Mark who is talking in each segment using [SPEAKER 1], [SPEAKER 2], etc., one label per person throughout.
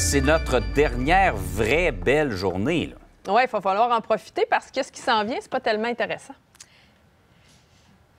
[SPEAKER 1] C'est notre dernière vraie belle journée. Oui, il va falloir en profiter parce que ce qui s'en vient, c'est pas tellement intéressant.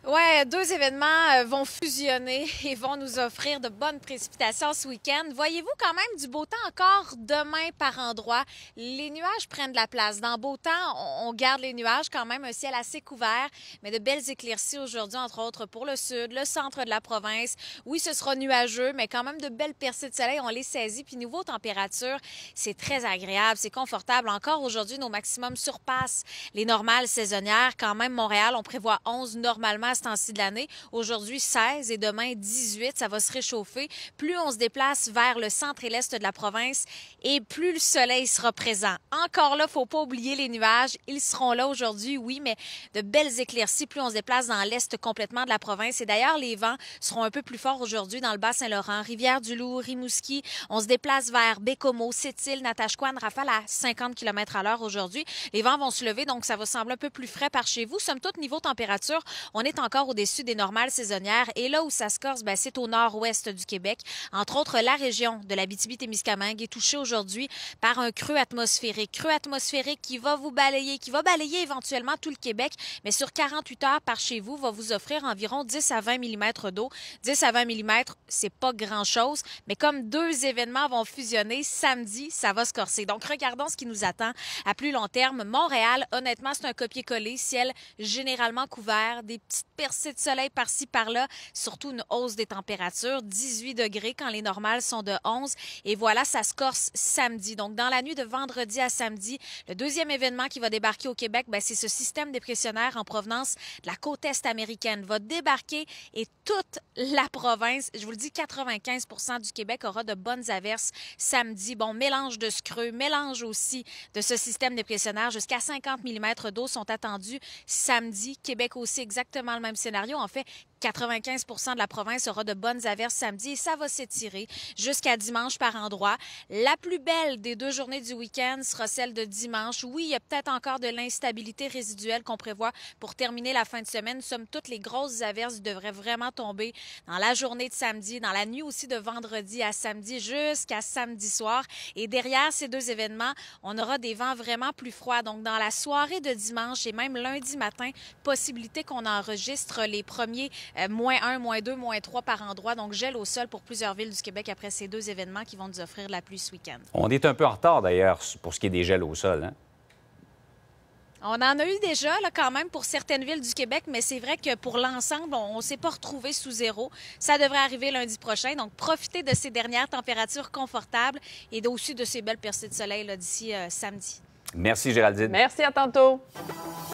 [SPEAKER 1] Oui, deux événements euh, vont fusionner et vont nous offrir de bonnes précipitations ce week-end. Voyez-vous quand même du beau temps encore demain par endroit. Les nuages prennent de la place. Dans beau temps, on garde les nuages quand même, un ciel assez couvert, mais de belles éclaircies aujourd'hui, entre autres pour le sud, le centre de la province. Oui, ce sera nuageux, mais quand même de belles percées de soleil. On les saisit. Puis niveau température, c'est très agréable, c'est confortable. Encore aujourd'hui, nos maximums surpassent les normales saisonnières. Quand même, Montréal, on prévoit 11 normalement temps de l'année. Aujourd'hui, 16 et demain, 18. Ça va se réchauffer. Plus on se déplace vers le centre et l'est de la province et plus le soleil sera présent. Encore là, faut pas oublier les nuages. Ils seront là aujourd'hui, oui, mais de belles éclaircies plus on se déplace dans l'est complètement de la province. Et d'ailleurs, les vents seront un peu plus forts aujourd'hui dans le Bas-Saint-Laurent, Rivière-du-Loup, Rimouski. On se déplace vers Bécomo, Sept-Îles, Natashquan, Rafale à 50 km à l'heure aujourd'hui. Les vents vont se lever, donc ça va sembler un peu plus frais par chez vous. Somme toute, niveau température, on est en encore au-dessus des normales saisonnières. Et là où ça se corse, ben, c'est au nord-ouest du Québec. Entre autres, la région de la Bitibi-Témiscamingue est touchée aujourd'hui par un creux atmosphérique. Creux atmosphérique qui va vous balayer, qui va balayer éventuellement tout le Québec, mais sur 48 heures par chez vous, va vous offrir environ 10 à 20 mm d'eau. 10 à 20 mm, c'est pas grand-chose, mais comme deux événements vont fusionner samedi, ça va se corser. Donc, regardons ce qui nous attend à plus long terme. Montréal, honnêtement, c'est un copier-coller, ciel généralement couvert, des petites percées de soleil par-ci, par-là, surtout une hausse des températures, 18 degrés quand les normales sont de 11. Et voilà, ça se corse samedi. Donc, dans la nuit de vendredi à samedi, le deuxième événement qui va débarquer au Québec, ben, c'est ce système dépressionnaire en provenance de la côte est américaine. Va débarquer et toute la province, je vous le dis, 95 du Québec aura de bonnes averses samedi. Bon, mélange de creux, mélange aussi de ce système dépressionnaire. Jusqu'à 50 mm d'eau sont attendus samedi. Québec aussi exactement le même scénario. En fait, 95 de la province aura de bonnes averses samedi et ça va s'étirer jusqu'à dimanche par endroit. La plus belle des deux journées du week-end sera celle de dimanche. Oui, il y a peut-être encore de l'instabilité résiduelle qu'on prévoit pour terminer la fin de semaine. Somme toutes les grosses averses devraient vraiment tomber dans la journée de samedi, dans la nuit aussi de vendredi à samedi jusqu'à samedi soir. Et derrière ces deux événements, on aura des vents vraiment plus froids. Donc, dans la soirée de dimanche et même lundi matin, possibilité qu'on enregistre les premiers euh, moins 1, moins 2, moins 3 par endroit. Donc, gel au sol pour plusieurs villes du Québec après ces deux événements qui vont nous offrir la pluie ce week-end. On est un peu en retard, d'ailleurs, pour ce qui est des gels au sol. Hein? On en a eu déjà là, quand même pour certaines villes du Québec, mais c'est vrai que pour l'ensemble, on ne s'est pas retrouvé sous zéro. Ça devrait arriver lundi prochain. Donc, profitez de ces dernières températures confortables et aussi de ces belles percées de soleil d'ici euh, samedi. Merci, Géraldine. Merci, à tantôt.